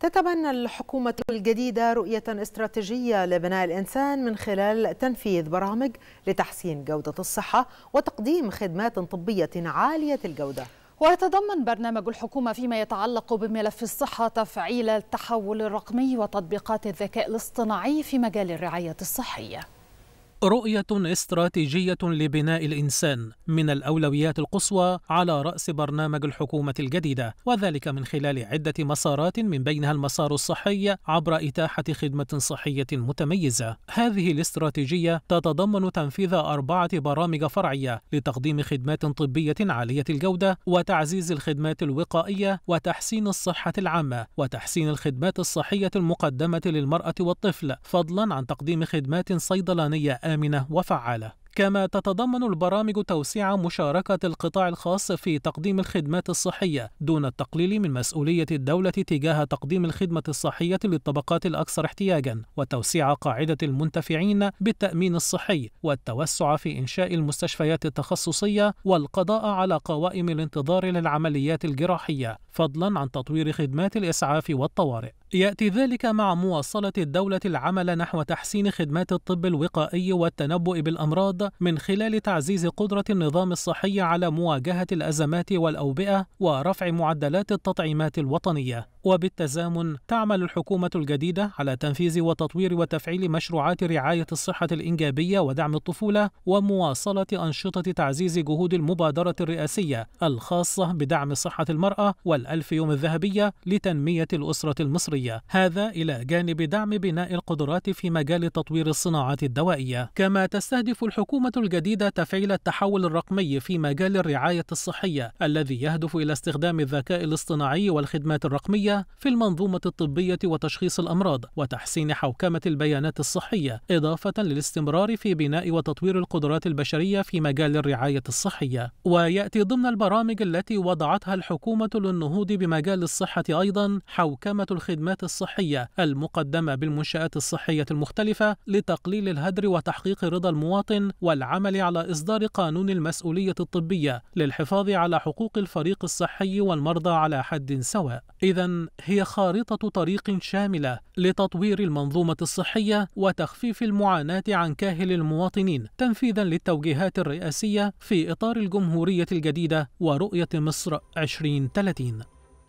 تتبنى الحكومة الجديدة رؤية استراتيجية لبناء الإنسان من خلال تنفيذ برامج لتحسين جودة الصحة وتقديم خدمات طبية عالية الجودة ويتضمن برنامج الحكومة فيما يتعلق بملف الصحة تفعيل التحول الرقمي وتطبيقات الذكاء الاصطناعي في مجال الرعاية الصحية رؤية استراتيجية لبناء الإنسان من الأولويات القصوى على رأس برنامج الحكومة الجديدة وذلك من خلال عدة مسارات من بينها المسار الصحي عبر إتاحة خدمة صحية متميزة هذه الاستراتيجية تتضمن تنفيذ أربعة برامج فرعية لتقديم خدمات طبية عالية الجودة وتعزيز الخدمات الوقائية وتحسين الصحة العامة وتحسين الخدمات الصحية المقدمة للمرأة والطفل فضلا عن تقديم خدمات صيدلانية آمنة وفعالة كما تتضمن البرامج توسيع مشاركة القطاع الخاص في تقديم الخدمات الصحية دون التقليل من مسؤولية الدولة تجاه تقديم الخدمة الصحية للطبقات الأكثر احتياجا وتوسيع قاعدة المنتفعين بالتأمين الصحي والتوسع في إنشاء المستشفيات التخصصية والقضاء على قوائم الانتظار للعمليات الجراحية فضلا عن تطوير خدمات الإسعاف والطوارئ يأتي ذلك مع مواصلة الدولة العمل نحو تحسين خدمات الطب الوقائي والتنبؤ بالأمراض من خلال تعزيز قدرة النظام الصحي على مواجهة الأزمات والأوبئة ورفع معدلات التطعيمات الوطنية وبالتزامن تعمل الحكومة الجديدة على تنفيذ وتطوير وتفعيل مشروعات رعاية الصحة الإنجابية ودعم الطفولة ومواصلة أنشطة تعزيز جهود المبادرة الرئاسية الخاصة بدعم صحة المرأة والألف يوم الذهبية لتنمية الأسرة المصرية هذا إلى جانب دعم بناء القدرات في مجال تطوير الصناعات الدوائية كما تستهدف الحكومة الجديدة تفعيل التحول الرقمي في مجال الرعاية الصحية الذي يهدف إلى استخدام الذكاء الاصطناعي والخدمات الرقمية في المنظومة الطبية وتشخيص الأمراض وتحسين حوكمة البيانات الصحية إضافة للاستمرار في بناء وتطوير القدرات البشرية في مجال الرعاية الصحية ويأتي ضمن البرامج التي وضعتها الحكومة للنهوض بمجال الصحة أيضا حوكمة الخدمات الصحية المقدمة بالمنشآت الصحية المختلفة لتقليل الهدر وتحقيق رضا المواطن والعمل على إصدار قانون المسؤولية الطبية للحفاظ على حقوق الفريق الصحي والمرضى على حد سواء إذا هي خارطة طريق شاملة لتطوير المنظومة الصحية وتخفيف المعاناة عن كاهل المواطنين تنفيذا للتوجيهات الرئاسية في إطار الجمهورية الجديدة ورؤية مصر 2030